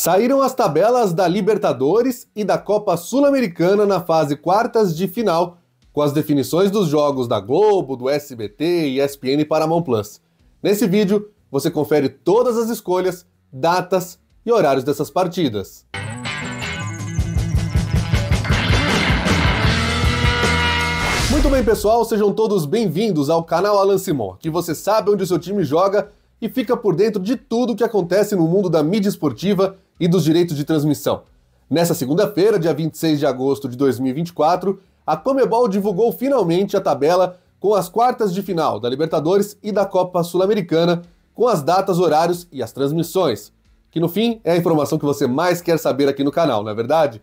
Saíram as tabelas da Libertadores e da Copa Sul-Americana na fase quartas de final, com as definições dos jogos da Globo, do SBT, e ESPN para Paramount Plus. Nesse vídeo, você confere todas as escolhas, datas e horários dessas partidas. Muito bem, pessoal, sejam todos bem-vindos ao canal Alan Simon, que você sabe onde o seu time joga e fica por dentro de tudo o que acontece no mundo da mídia esportiva e dos direitos de transmissão. Nessa segunda-feira, dia 26 de agosto de 2024, a Comebol divulgou finalmente a tabela com as quartas de final da Libertadores e da Copa Sul-Americana, com as datas, horários e as transmissões. Que no fim é a informação que você mais quer saber aqui no canal, não é verdade?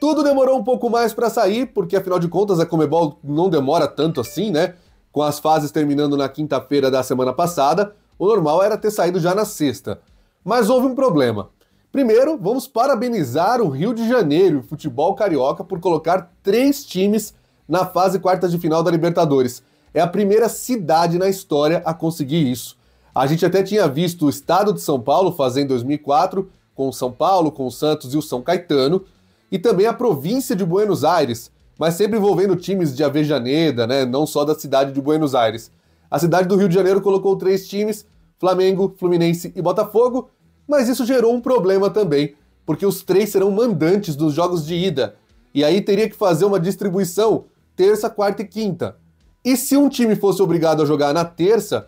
Tudo demorou um pouco mais para sair, porque afinal de contas a Comebol não demora tanto assim, né? Com as fases terminando na quinta-feira da semana passada, o normal era ter saído já na sexta. Mas houve um problema. Primeiro, vamos parabenizar o Rio de Janeiro e o futebol carioca por colocar três times na fase quartas de final da Libertadores. É a primeira cidade na história a conseguir isso. A gente até tinha visto o estado de São Paulo fazer em 2004 com o São Paulo, com o Santos e o São Caetano, e também a província de Buenos Aires, mas sempre envolvendo times de Avejaneda, né, não só da cidade de Buenos Aires. A cidade do Rio de Janeiro colocou três times: Flamengo, Fluminense e Botafogo, mas isso gerou um problema também, porque os três serão mandantes dos jogos de ida. E aí teria que fazer uma distribuição terça, quarta e quinta. E se um time fosse obrigado a jogar na terça,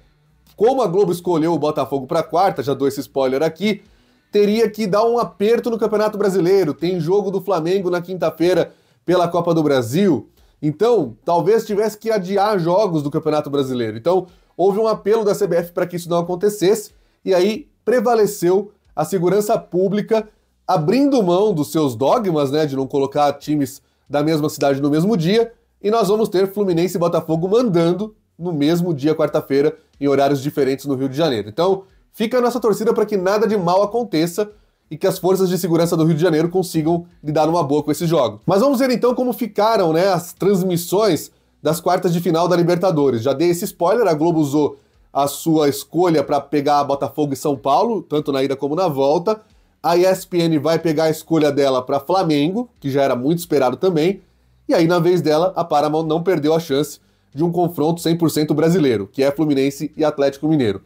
como a Globo escolheu o Botafogo para quarta, já dou esse spoiler aqui, teria que dar um aperto no Campeonato Brasileiro. Tem jogo do Flamengo na quinta-feira pela Copa do Brasil. Então, talvez tivesse que adiar jogos do Campeonato Brasileiro. Então, houve um apelo da CBF para que isso não acontecesse. E aí, prevaleceu a segurança pública abrindo mão dos seus dogmas, né, de não colocar times da mesma cidade no mesmo dia, e nós vamos ter Fluminense e Botafogo mandando no mesmo dia, quarta-feira, em horários diferentes no Rio de Janeiro. Então, fica a nossa torcida para que nada de mal aconteça e que as forças de segurança do Rio de Janeiro consigam lidar uma boa com esse jogo. Mas vamos ver então como ficaram né, as transmissões das quartas de final da Libertadores. Já dei esse spoiler, a Globo usou a sua escolha para pegar Botafogo e São Paulo, tanto na ida como na volta. A ESPN vai pegar a escolha dela para Flamengo, que já era muito esperado também. E aí, na vez dela, a Paramount não perdeu a chance de um confronto 100% brasileiro, que é Fluminense e Atlético Mineiro.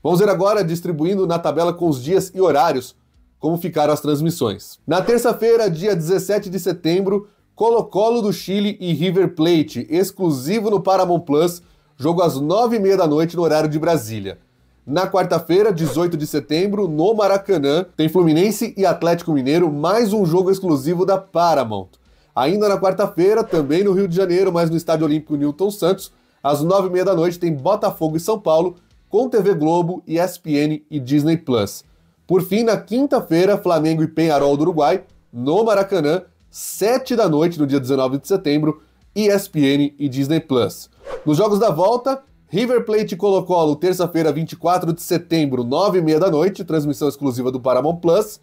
Vamos ver agora, distribuindo na tabela com os dias e horários, como ficaram as transmissões. Na terça-feira, dia 17 de setembro, Colo-Colo do Chile e River Plate, exclusivo no Paramount Plus, jogo às 9h30 da noite no horário de Brasília. Na quarta-feira, 18 de setembro, no Maracanã, tem Fluminense e Atlético Mineiro, mais um jogo exclusivo da Paramount. Ainda na quarta-feira, também no Rio de Janeiro, mas no Estádio Olímpico Newton Santos, às 9h30 da noite tem Botafogo e São Paulo, com TV Globo, ESPN e Disney Plus. Por fim, na quinta-feira, Flamengo e Penharol do Uruguai, no Maracanã, 7 da noite, no dia 19 de setembro, ESPN e Disney Plus. Nos jogos da volta, River Plate Colo-Colo, terça-feira, 24 de setembro, 9h30 da noite, transmissão exclusiva do Paramount Plus.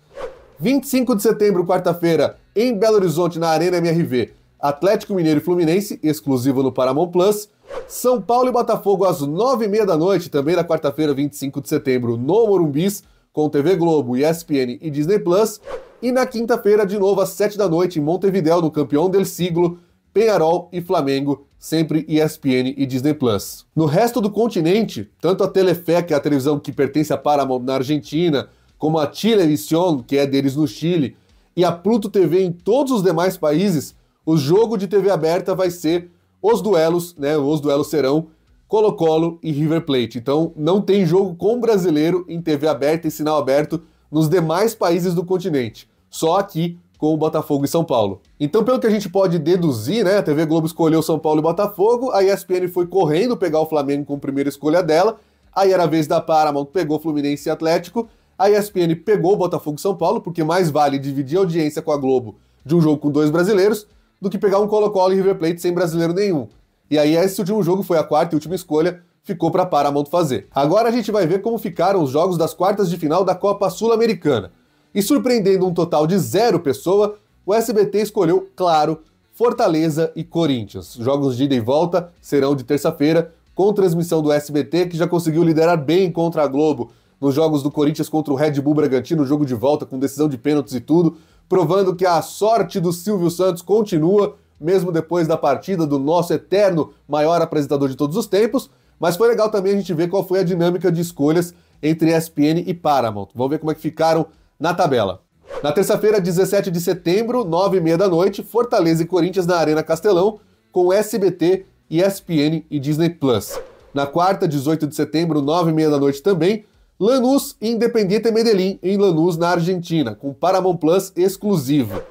25 de setembro, quarta-feira, em Belo Horizonte, na Arena MRV, Atlético Mineiro e Fluminense, exclusivo no Paramount Plus. São Paulo e Botafogo, às 9h30 da noite, também na quarta-feira, 25 de setembro, no Morumbis, com TV Globo, ESPN e Disney Plus. E na quinta-feira, de novo, às 7 da noite, em Montevideo, no Campeão del Siglo, Penharol e Flamengo, sempre ESPN e Disney Plus. No resto do continente, tanto a Telefe, que é a televisão que pertence à Paramount na Argentina, como a Chilevisión, que é deles no Chile, e a Pluto TV em todos os demais países, o jogo de TV aberta vai ser os duelos, né? Os duelos serão Colo-Colo e River Plate. Então não tem jogo com brasileiro em TV aberta e sinal aberto nos demais países do continente. Só aqui com o Botafogo e São Paulo. Então, pelo que a gente pode deduzir, né, a TV Globo escolheu São Paulo e Botafogo, a ESPN foi correndo pegar o Flamengo com a primeira escolha dela, aí era a vez da Paramount, pegou Fluminense e Atlético, a ESPN pegou o Botafogo e São Paulo, porque mais vale dividir a audiência com a Globo de um jogo com dois brasileiros do que pegar um Colo-Colo e River Plate sem brasileiro nenhum. E aí esse último jogo foi a quarta e última escolha, ficou para Paramount fazer. Agora a gente vai ver como ficaram os jogos das quartas de final da Copa Sul-Americana. E surpreendendo um total de zero pessoa, o SBT escolheu, claro, Fortaleza e Corinthians. Jogos de ida e volta serão de terça-feira, com transmissão do SBT, que já conseguiu liderar bem contra a Globo nos jogos do Corinthians contra o Red Bull Bragantino, jogo de volta com decisão de pênaltis e tudo, provando que a sorte do Silvio Santos continua, mesmo depois da partida do nosso eterno maior apresentador de todos os tempos. Mas foi legal também a gente ver qual foi a dinâmica de escolhas entre ESPN e Paramount. Vamos ver como é que ficaram na tabela. Na terça-feira, 17 de setembro, 9h30 da noite, Fortaleza e Corinthians na Arena Castelão, com SBT, ESPN e Disney Plus. Na quarta, 18 de setembro, 9h30 da noite também, Lanús e Independiente Medellín, em Lanús, na Argentina, com Paramount Plus exclusivo.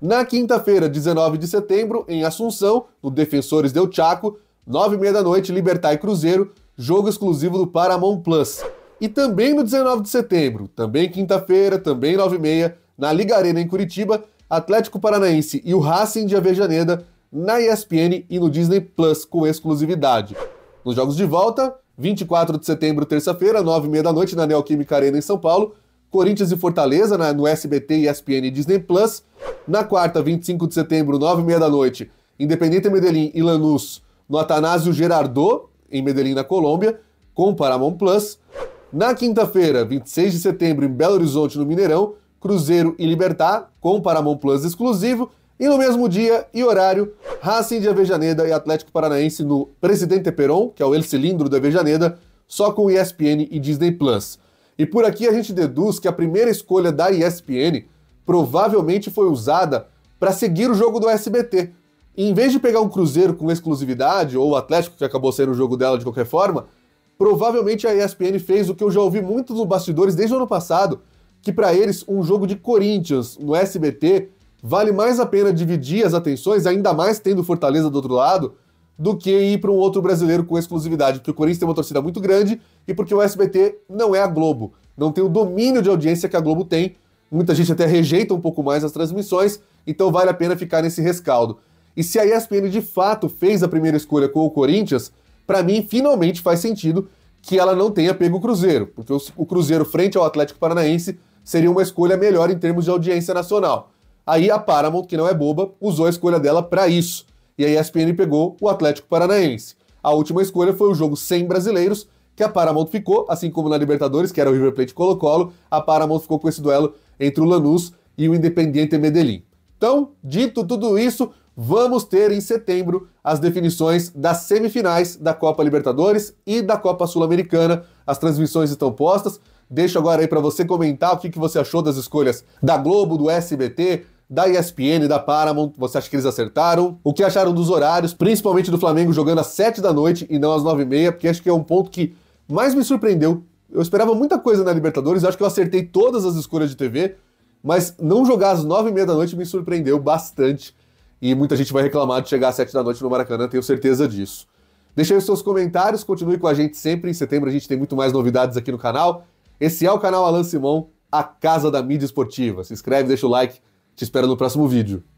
Na quinta-feira, 19 de setembro, em Assunção, no Defensores del Chaco, 9h30 da noite, Libertar e Cruzeiro, jogo exclusivo do Paramount Plus. E também no 19 de setembro, também quinta-feira, também 9h30, na Liga Arena em Curitiba, Atlético Paranaense e o Racing de Avejaneda na ESPN e no Disney Plus com exclusividade. Nos jogos de volta, 24 de setembro, terça-feira, 9h30 da noite, na Neoquímica Arena em São Paulo, Corinthians e Fortaleza na, no SBT, ESPN e Disney Plus. Na quarta, 25 de setembro, 9h30 da noite, Independente Medellín e Lanús no Atanásio Gerardot, em Medellín, na Colômbia, com Paramount Plus. Na quinta-feira, 26 de setembro, em Belo Horizonte, no Mineirão, Cruzeiro e Libertar, com Paramount Plus exclusivo. E no mesmo dia e horário, Racing de Avejaneda e Atlético Paranaense no Presidente Peron, que é o El Cilindro da Avejaneda, só com ESPN e Disney Plus. E por aqui a gente deduz que a primeira escolha da ESPN provavelmente foi usada para seguir o jogo do SBT. E em vez de pegar um Cruzeiro com exclusividade, ou o Atlético, que acabou sendo o jogo dela de qualquer forma, Provavelmente a ESPN fez o que eu já ouvi muito dos bastidores desde o ano passado, que para eles um jogo de Corinthians no SBT vale mais a pena dividir as atenções, ainda mais tendo Fortaleza do outro lado, do que ir para um outro brasileiro com exclusividade, porque o Corinthians tem uma torcida muito grande e porque o SBT não é a Globo, não tem o domínio de audiência que a Globo tem. Muita gente até rejeita um pouco mais as transmissões, então vale a pena ficar nesse rescaldo. E se a ESPN de fato fez a primeira escolha com o Corinthians, para mim finalmente faz sentido que ela não tenha pego o Cruzeiro, porque o Cruzeiro frente ao Atlético Paranaense seria uma escolha melhor em termos de audiência nacional. Aí a Paramount, que não é boba, usou a escolha dela para isso. E a ESPN pegou o Atlético Paranaense. A última escolha foi o jogo sem brasileiros, que a Paramount ficou, assim como na Libertadores, que era o River Plate Colo-Colo, a Paramount ficou com esse duelo entre o Lanús e o Independiente Medellín. Então, dito tudo isso, vamos ter em setembro as definições das semifinais da Copa Libertadores e da Copa Sul-Americana. As transmissões estão postas. Deixo agora aí para você comentar o que, que você achou das escolhas da Globo, do SBT, da ESPN, da Paramount. Você acha que eles acertaram? O que acharam dos horários, principalmente do Flamengo jogando às 7 da noite e não às 9 e meia, porque acho que é um ponto que mais me surpreendeu. Eu esperava muita coisa na Libertadores, acho que eu acertei todas as escolhas de TV, mas não jogar às 9 e meia da noite me surpreendeu bastante. E muita gente vai reclamar de chegar às 7 da noite no Maracanã, tenho certeza disso. Deixe aí os seus comentários, continue com a gente sempre. Em setembro a gente tem muito mais novidades aqui no canal. Esse é o canal Alan Simão, a casa da mídia esportiva. Se inscreve, deixa o like. Te espero no próximo vídeo.